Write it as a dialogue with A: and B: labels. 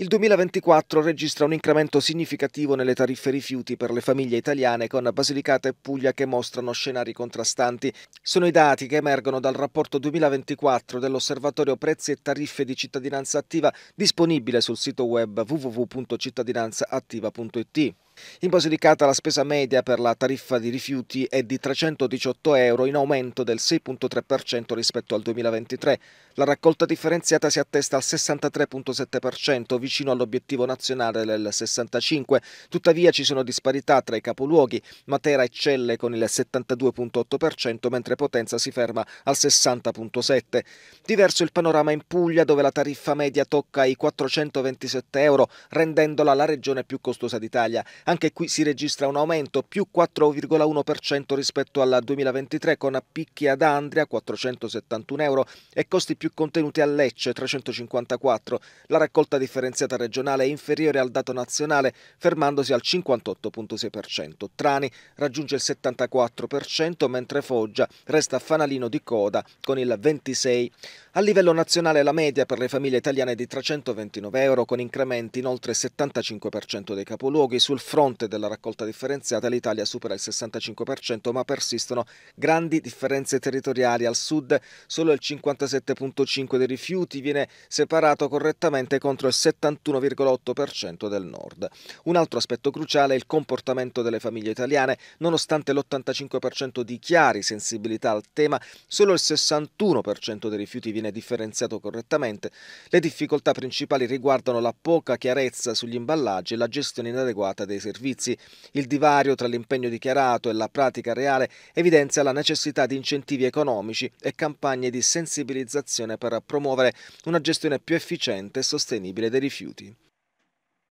A: Il 2024 registra un incremento significativo nelle tariffe rifiuti per le famiglie italiane con Basilicata e Puglia che mostrano scenari contrastanti. Sono i dati che emergono dal rapporto 2024 dell'Osservatorio Prezzi e Tariffe di Cittadinanza Attiva disponibile sul sito web www.cittadinanzaattiva.it. In Basilicata la spesa media per la tariffa di rifiuti è di 318 euro in aumento del 6,3% rispetto al 2023. La raccolta differenziata si attesta al 63,7% vicino all'obiettivo nazionale del 65%. Tuttavia ci sono disparità tra i capoluoghi. Matera eccelle con il 72,8% mentre Potenza si ferma al 60,7%. Diverso il panorama in Puglia dove la tariffa media tocca i 427 euro rendendola la regione più costosa d'Italia. Anche qui si registra un aumento più 4,1% rispetto al 2023 con picchi ad Andria 471 euro e costi più contenuti a Lecce 354. La raccolta differenziata regionale è inferiore al dato nazionale fermandosi al 58,6%. Trani raggiunge il 74% mentre Foggia resta fanalino di coda con il 26%. A livello nazionale la media per le famiglie italiane è di 329 euro con incrementi in oltre il 75% dei capoluoghi sul fronte fronte della raccolta differenziata l'Italia supera il 65% ma persistono grandi differenze territoriali. Al sud solo il 57,5% dei rifiuti viene separato correttamente contro il 71,8% del nord. Un altro aspetto cruciale è il comportamento delle famiglie italiane. Nonostante l'85% di chiari sensibilità al tema, solo il 61% dei rifiuti viene differenziato correttamente. Le difficoltà principali riguardano la poca chiarezza sugli imballaggi e la gestione inadeguata dei dei servizi. Il divario tra l'impegno dichiarato e la pratica reale evidenzia la necessità di incentivi economici e campagne di sensibilizzazione per promuovere una gestione più efficiente e sostenibile dei rifiuti.